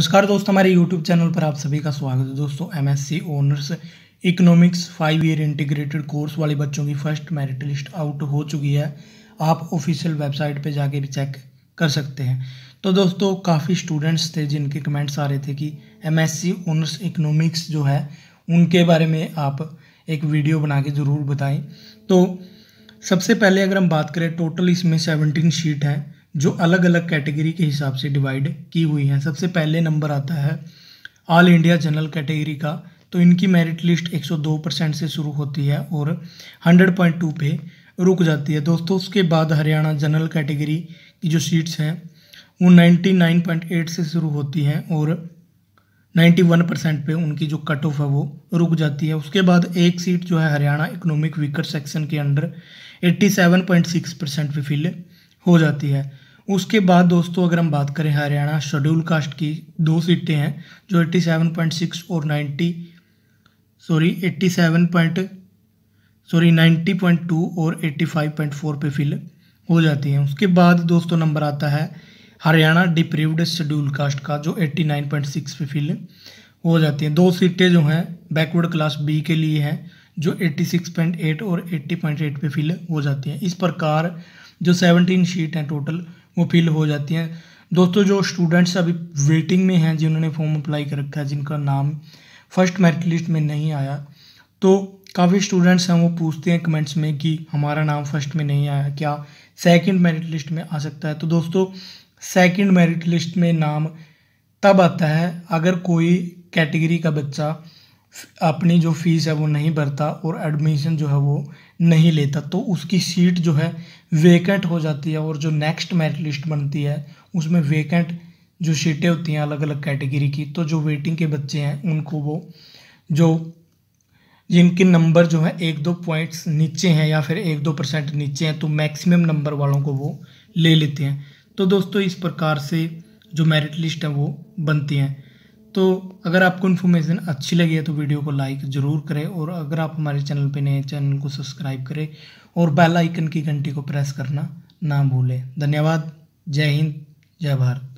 नमस्कार दोस्तों हमारे YouTube चैनल पर आप सभी का स्वागत है दोस्तों M S C honours economics five year integrated course वाले बच्चों की फर्स्ट मेरिट लिस्ट आउट हो चुकी है आप ऑफिशियल वेबसाइट पे जाके भी चेक कर सकते हैं तो दोस्तों काफ़ी स्टूडेंट्स थे जिनके कमेंट्स आ रहे थे कि M S C honours economics जो है उनके बारे में आप एक वीडियो बना के ज़रूर बताएँ तो सबसे पहले अगर हम बात करें टोटल इसमें सेवनटीन शीट हैं जो अलग अलग कैटेगरी के हिसाब से डिवाइड की हुई हैं सबसे पहले नंबर आता है ऑल इंडिया जनरल कैटेगरी का तो इनकी मेरिट लिस्ट 102 परसेंट से शुरू होती है और 100.2 पे रुक जाती है दोस्तों उसके बाद हरियाणा जनरल कैटेगरी की जो सीट्स हैं वो 99.8 से शुरू होती हैं और 91 परसेंट पे उनकी जो कट ऑफ है वो रुक जाती है उसके बाद एक सीट जो है हरियाणा इकोनॉमिक वीकर सेक्शन के अंडर 87.6 परसेंट पे फिल हो जाती है उसके बाद दोस्तों अगर हम बात करें हरियाणा शेड्यूल कास्ट की दो सीटें हैं जो 87.6 और 90 सॉरी 87 पॉइंट सॉरी नाइन्टी और 85.4 पे फिल हो जाती हैं उसके बाद दोस्तों नंबर आता है हरियाणा डिप्रीव्ड शेड्यूल कास्ट का जो 89.6 पे फिल हो जाती हैं दो सीटें जो हैं बैकवर्ड क्लास बी के लिए हैं जो 86.8 और 80.8 पे फिल हो जाती हैं इस प्रकार जो सेवनटीन शीट हैं टोटल वो फिल हो जाती हैं दोस्तों जो स्टूडेंट्स अभी वेटिंग में हैं जिन्होंने फॉर्म अप्लाई कर रखा है जिनका नाम फर्स्ट मेरिट लिस्ट में नहीं आया तो काफ़ी स्टूडेंट्स हैं वो पूछते हैं कमेंट्स में कि हमारा नाम फर्स्ट में नहीं आया क्या सेकंड मेरिट लिस्ट में आ सकता है तो दोस्तों सेकंड मेरिट लिस्ट में नाम तब आता है अगर कोई कैटेगरी का बच्चा अपनी जो फ़ीस है वो नहीं भरता और एडमिशन जो है वो नहीं लेता तो उसकी सीट जो है वेकेंट हो जाती है और जो नेक्स्ट मेरिट लिस्ट बनती है उसमें वेकेंट जो सीटें होती हैं अलग अलग कैटेगरी की तो जो वेटिंग के बच्चे हैं उनको वो जो जिनके नंबर जो है एक दो पॉइंट्स नीचे हैं या फिर एक दो परसेंट नीचे हैं तो मैक्सिमम नंबर वालों को वो ले लेते हैं तो दोस्तों इस प्रकार से जो मेरिट लिस्ट है वो बनती हैं तो अगर आपको इन्फॉर्मेशन अच्छी लगी है तो वीडियो को लाइक ज़रूर करें और अगर आप हमारे चैनल पर नए चैनल को सब्सक्राइब करें और बेल आइकन की घंटी को प्रेस करना ना भूलें धन्यवाद जय हिंद जय भारत